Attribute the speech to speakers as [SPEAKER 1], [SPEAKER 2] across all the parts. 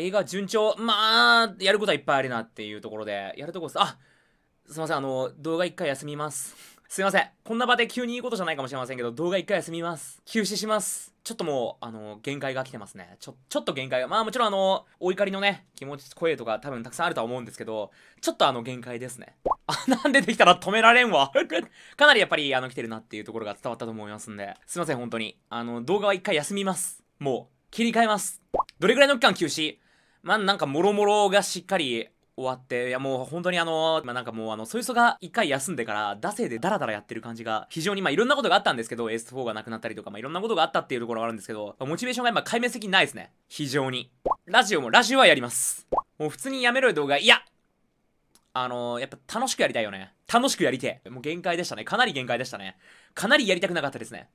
[SPEAKER 1] 映画順調。まあ、やることはいっぱいあるなっていうところで、やるとこす。あすいません、あの、動画一回休みます。すいません。こんな場で急にいいことじゃないかもしれませんけど、動画一回休みます。休止します。ちょっともう、あの、限界が来てますね。ちょ、ちょっと限界が。まあもちろんあの、お怒りのね、気持ち、声とか多分たくさんあるとは思うんですけど、ちょっとあの、限界ですね。あ、なんでできたら止められんわ。かなりやっぱり、あの、来てるなっていうところが伝わったと思いますんで。すいません、本当に。あの、動画は一回休みます。もう、切り替えます。どれぐらいの期間休止まあなんかもろもろがしっかり終わって、いやもう本当にあの、まあ、なんかもうあの、そいつが一回休んでから、惰性でダラダラやってる感じが、非常にまあいろんなことがあったんですけど、S4 がなくなったりとか、まあいろんなことがあったっていうところがあるんですけど、モチベーションが今壊滅的にないですね。非常に。ラジオも、ラジオはやります。もう普通にやめろよ動画、いやあのー、やっぱ楽しくやりたいよね。楽しくやりてもう限界でしたね。かなり限界でしたね。かなりやりたくなかったですね。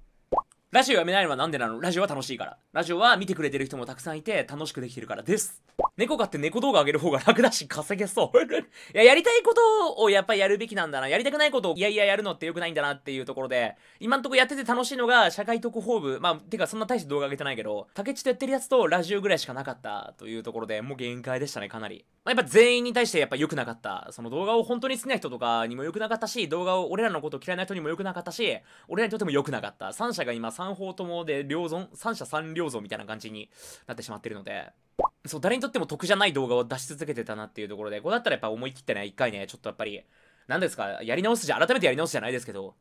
[SPEAKER 1] ラジオやめないのはなんでなのラジオは楽しいから。ラジオは見てくれてる人もたくさんいて楽しくできてるからです。猫飼って猫動画上げる方が楽だし稼げそう。いや、やりたいことをやっぱやるべきなんだな。やりたくないことをいやいややるのって良くないんだなっていうところで、今んとこやってて楽しいのが社会特報部。まあ、てかそんな大して動画上げてないけど、竹地とやってるやつとラジオぐらいしかなかったというところで、もう限界でしたね、かなり。まあ、やっぱ全員に対してやっぱ良くなかった。その動画を本当に好きな人とかにも良くなかったし、動画を俺らのことを嫌いな人にも良くなかったし、俺らにとっても良くなかった。3者が今3方ともで両存、3者3両存みたいな感じになってしまってるので、そう、誰にとっても得じゃない動画を出し続けてたなっていうところで、こうだったらやっぱ思い切ってね、一回ね、ちょっとやっぱり、何ですか、やり直すじゃ、改めてやり直すじゃないですけど、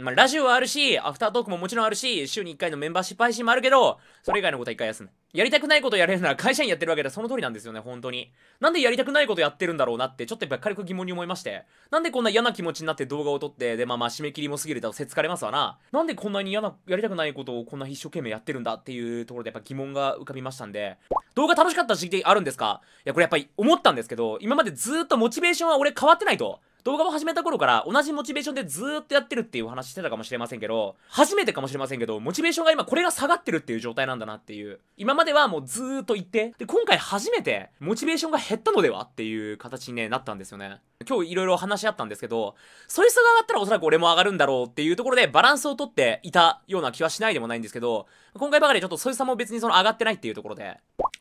[SPEAKER 1] まあ、ラジオはあるし、アフタートークももちろんあるし、週に1回のメンバー失敗しもあるけど、それ以外のことは1回休む。やりたくないことやれるなら会社員やってるわけでその通りなんですよね、本当に。なんでやりたくないことやってるんだろうなって、ちょっとやっぱ軽く疑問に思いまして。なんでこんな嫌な気持ちになって動画を撮って、で、まあまあ締め切りも過ぎるとせつかれますわな。なんでこんなに嫌な、やりたくないことをこんな一生懸命やってるんだっていうところでやっぱ疑問が浮かびましたんで、動画楽しかった時期あるんですかいや、これやっぱり思ったんですけど、今までずっとモチベーションは俺変わってないと。動画を始めた頃から同じモチベーションでずーっとやってるっていう話してたかもしれませんけど、初めてかもしれませんけど、モチベーションが今これが下がってるっていう状態なんだなっていう。今まではもうずーっとって、で、今回初めてモチベーションが減ったのではっていう形に、ね、なったんですよね。今日いろいろ話し合ったんですけど、そいつが上がったらおそらく俺も上がるんだろうっていうところでバランスをとっていたような気はしないでもないんですけど、今回ばかりちょっとそいつさんも別にその上がってないっていうところで、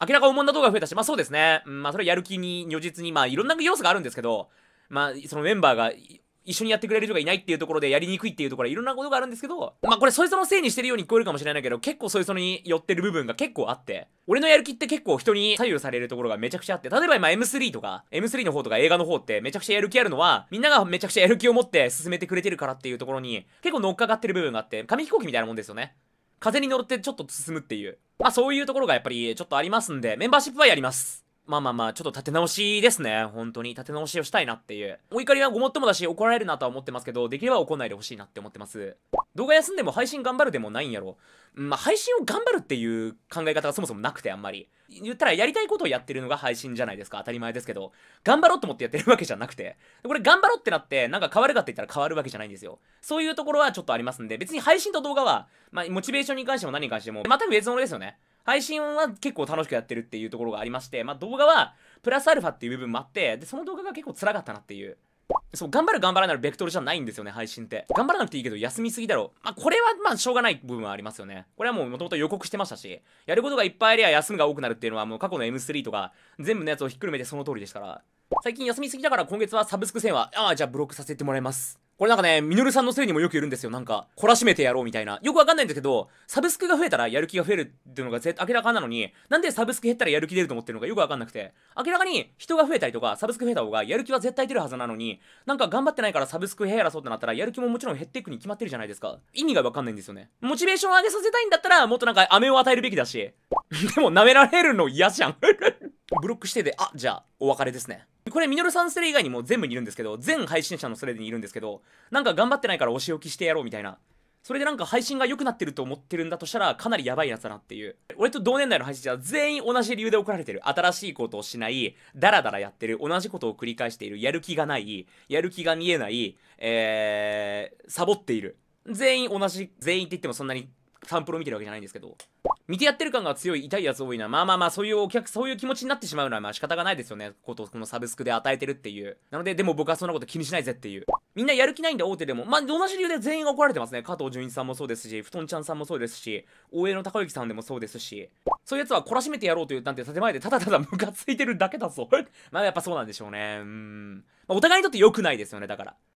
[SPEAKER 1] 明らかおもんな動画増えたし、まあそうですね。うん、まあそれやる気に如実に、まあいろんな要素があるんですけど、まあ、そのメンバーが一緒にやってくれる人がいないっていうところでやりにくいっていうところはいろんなことがあるんですけど、まあこれそいつのせいにしてるように聞こえるかもしれないけど、結構そいつに寄ってる部分が結構あって、俺のやる気って結構人に左右されるところがめちゃくちゃあって、例えば今 M3 とか、M3 の方とか映画の方ってめちゃくちゃやる気あるのは、みんながめちゃくちゃやる気を持って進めてくれてるからっていうところに、結構乗っかかってる部分があって、紙飛行機みたいなもんですよね。風に乗ってちょっと進むっていう。まあそういうところがやっぱりちょっとありますんで、メンバーシップはやります。まあまあまあ、ちょっと立て直しですね。本当に。立て直しをしたいなっていう。お怒りはごもっともだし、怒られるなとは思ってますけど、できれば怒んないでほしいなって思ってます。動画休んでも配信頑張るでもないんやろ。まあ、配信を頑張るっていう考え方がそもそもなくて、あんまり。言ったら、やりたいことをやってるのが配信じゃないですか。当たり前ですけど。頑張ろうと思ってやってるわけじゃなくて。これ、頑張ろうってなって、なんか変わるかって言ったら変わるわけじゃないんですよ。そういうところはちょっとありますんで、別に配信と動画は、まあ、モチベーションに関しても何に関しても、全く別物ですよね。配信は結構楽しくやってるっていうところがありまして、まあ、動画はプラスアルファっていう部分もあって、で、その動画が結構辛かったなっていう。そう、頑張る頑張らないのベクトルじゃないんですよね、配信って。頑張らなくていいけど、休みすぎだろ。まあ、これは、まあ、しょうがない部分はありますよね。これはもう、もともと予告してましたし、やることがいっぱいありゃ休むが多くなるっていうのは、もう過去の M3 とか、全部のやつをひっくるめてその通りでしたから。最近休みすぎだから、今月はサブスク1000は、ああ、じゃあブロックさせてもらいます。これなんかね、ミノルさんのせいにもよくいるんですよ。なんか、懲らしめてやろうみたいな。よくわかんないんだけど、サブスクが増えたらやる気が増えるっていうのが明らかなのに、なんでサブスク減ったらやる気出ると思ってるのかよくわかんなくて、明らかに人が増えたりとか、サブスク増えた方がやる気は絶対出るはずなのに、なんか頑張ってないからサブスク減らそうってなったら、やる気ももちろん減っていくに決まってるじゃないですか。意味がわかんないんですよね。モチベーションを上げさせたいんだったら、もっとなんか飴を与えるべきだし。でも舐められるの嫌じゃん ブロックしてで、あ、じゃあ、お別れですね。これミノルさんスレ以外にも全部にいるんですけど全配信者のスレにいるんですけどなんか頑張ってないからお仕置きしてやろうみたいなそれでなんか配信が良くなってると思ってるんだとしたらかなりやばいやつだなっていう俺と同年代の配信者は全員同じ理由で怒られてる新しいことをしないダラダラやってる同じことを繰り返しているやる気がないやる気が見えないえー、サボっている全員同じ全員って言ってもそんなにサンプルを見てるわけじゃないんですけど見てやってる感が強い痛いやつ多いなまあまあまあそういうお客そういう気持ちになってしまうのはまあ仕方がないですよねことこのサブスクで与えてるっていうなのででも僕はそんなこと気にしないぜっていうみんなやる気ないんだ大手でもまあ同じ理由で全員が怒られてますね加藤純一さんもそうですし布団ちゃんさんもそうですし大江の孝之さんでもそうですしそういうやつは懲らしめてやろうというなんて建前でただただムカついてるだけだぞ まあやっぱそうなんでしょうねうん、まあ、お互いにとって良くないですよねだから